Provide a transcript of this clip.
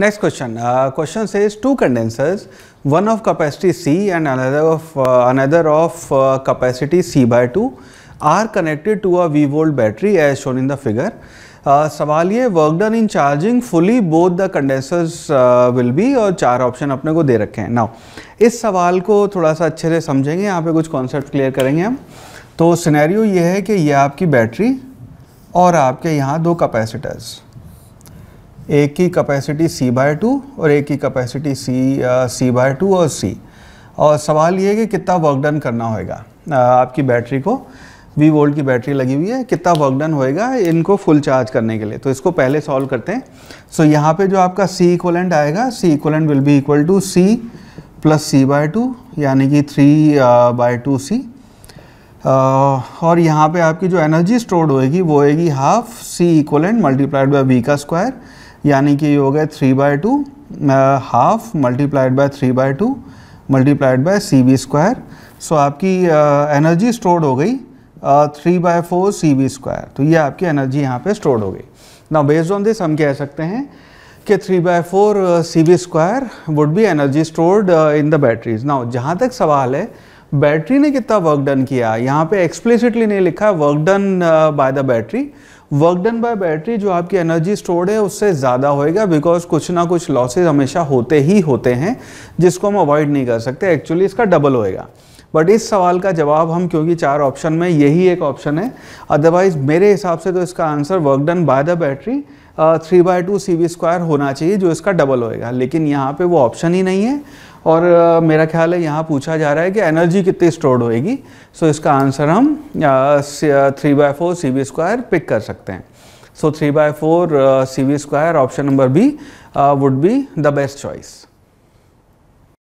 next question question से says two condensers one of capacity C and another of another of capacity C by two are connected to a V volt battery as shown in the figure सवाल ये work done in charging fully both the condensers will be और चार option अपने को दे रखे हैं now इस सवाल को थोड़ा सा अच्छे से समझेंगे यहाँ पे कुछ कॉन्सेप्ट क्लियर करेंगे हम तो सिनेरियो ये है कि यह आपकी बैटरी और आपके यहाँ दो कैपेसिटर्स एक की कैपेसिटी सी बाय टू और एक की capacity C C by two और सी और सवाल ये है कि कितना वर्क डन करना होएगा uh, आपकी बैटरी को वी वोल्ट की बैटरी लगी हुई है कितना वर्क डन होएगा इनको फुल चार्ज करने के लिए तो इसको पहले सॉल्व करते हैं सो so, यहाँ पे जो आपका सी इक्वलेंट आएगा C equivalent will be equal to C plus C by two यानी कि थ्री बाय टू सी और यहाँ पे आपकी जो एनर्जी स्टोर्ड होएगी वो होएगी half C equivalent multiplied by V का स्क्वायर यानी कि ये हो गया three by two half multiplied by three by two multiplied by C B square so आपकी एनर्जी uh, स्टोर्ड हो गई three by four C B square तो ये आपकी एनर्जी यहाँ पे स्टोर्ड हो गई ना बेस्ड ऑन दिस हम कह सकते हैं कि three by four C B square would be energy stored in the batteries ना जहाँ तक सवाल है बैटरी ने कितना वर्क डन किया यहाँ पे एक्सप्लिसिटली नहीं लिखा work done by the battery work done by battery जो आपकी एनर्जी स्टोर्ड है उससे ज़्यादा होएगा बिकॉज कुछ ना कुछ लॉसेज हमेशा होते ही होते हैं जिसको हम अवॉइड नहीं कर सकते एक्चुअली इसका डबल होएगा बट इस सवाल का जवाब हम क्योंकि चार ऑप्शन में यही एक ऑप्शन है अदरवाइज़ मेरे हिसाब से तो इसका answer work done by the battery three by two C V square होना चाहिए जो इसका डबल होएगा लेकिन यहाँ पे वो ऑप्शन ही नहीं है और आ, मेरा ख्याल है यहाँ पूछा जा रहा है कि एनर्जी कितनी स्टोर्ड होएगी सो so, इसका आंसर हम three by four C V square pick कर सकते हैं so three by four C V square option number B would be the best choice